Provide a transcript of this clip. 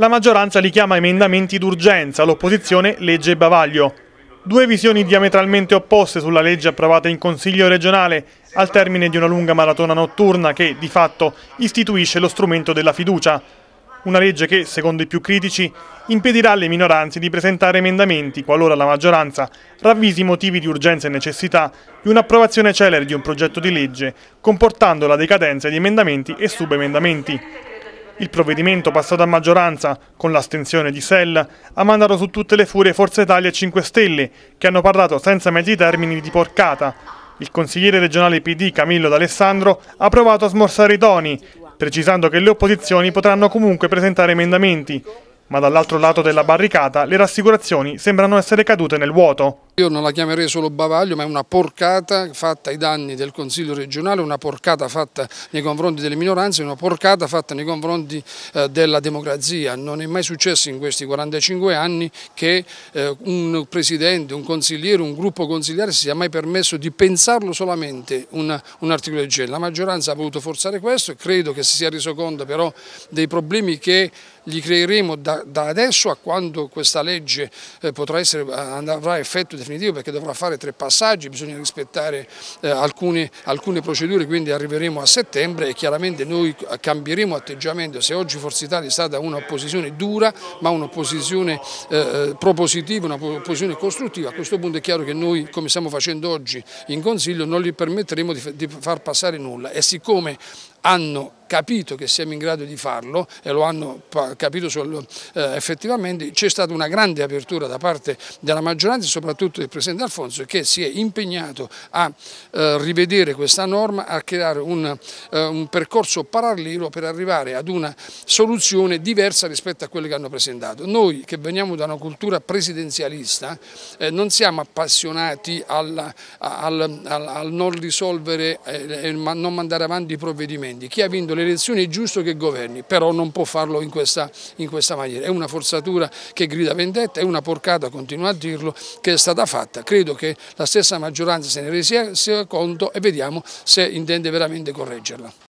La maggioranza li chiama emendamenti d'urgenza, l'opposizione legge bavaglio. Due visioni diametralmente opposte sulla legge approvata in Consiglio regionale al termine di una lunga maratona notturna che, di fatto, istituisce lo strumento della fiducia. Una legge che, secondo i più critici, impedirà alle minoranze di presentare emendamenti qualora la maggioranza ravvisi motivi di urgenza e necessità di un'approvazione celere di un progetto di legge, comportando la decadenza di emendamenti e subemendamenti. Il provvedimento passato a maggioranza, con l'astensione di Sell, ha mandato su tutte le furie Forza Italia e 5 Stelle, che hanno parlato senza mezzi termini di porcata. Il consigliere regionale PD Camillo D'Alessandro ha provato a smorsare i toni, precisando che le opposizioni potranno comunque presentare emendamenti, ma dall'altro lato della barricata le rassicurazioni sembrano essere cadute nel vuoto. Io non la chiamerei solo bavaglio, ma è una porcata fatta ai danni del Consiglio regionale, una porcata fatta nei confronti delle minoranze, una porcata fatta nei confronti eh, della democrazia. Non è mai successo in questi 45 anni che eh, un presidente, un consigliere, un gruppo consigliare si sia mai permesso di pensarlo solamente un, articolo del genere. La maggioranza ha voluto forzare questo e credo che si sia reso conto però dei problemi che gli creeremo da, da adesso a quando questa legge eh, potrà essere, avrà effetto definitivo definitivo perché dovrà fare tre passaggi, bisogna rispettare eh, alcune, alcune, procedure, quindi arriveremo a settembre e chiaramente noi cambieremo atteggiamento. Se oggi Forza Italia è stata un'opposizione dura, ma un'opposizione eh, eh propositiva, un'opposizione costruttiva, a questo punto è chiaro che noi, come stiamo facendo oggi in Consiglio, non gli permetteremo di, di far passare nulla e siccome hanno capito che siamo in grado di farlo e lo hanno capito eh, effettivamente, c'è stata una grande apertura da parte della maggioranza e soprattutto del Presidente Alfonso che si è impegnato a eh, rivedere questa norma, a creare un, eh, un percorso parallelo per arrivare ad una soluzione diversa rispetto a quelle che hanno presentato. Noi che veniamo da una cultura presidenzialista non siamo appassionati al, al, al non risolvere e non mandare avanti i provvedimenti. Chi ha vinto le le elezioni è giusto che governi, però non può farlo in questa, in questa maniera. È una forzatura che grida vendetta, è una porcata, continuo a dirlo, che è stata fatta. Credo che la stessa maggioranza se ne resi conto e vediamo se intende veramente correggerla.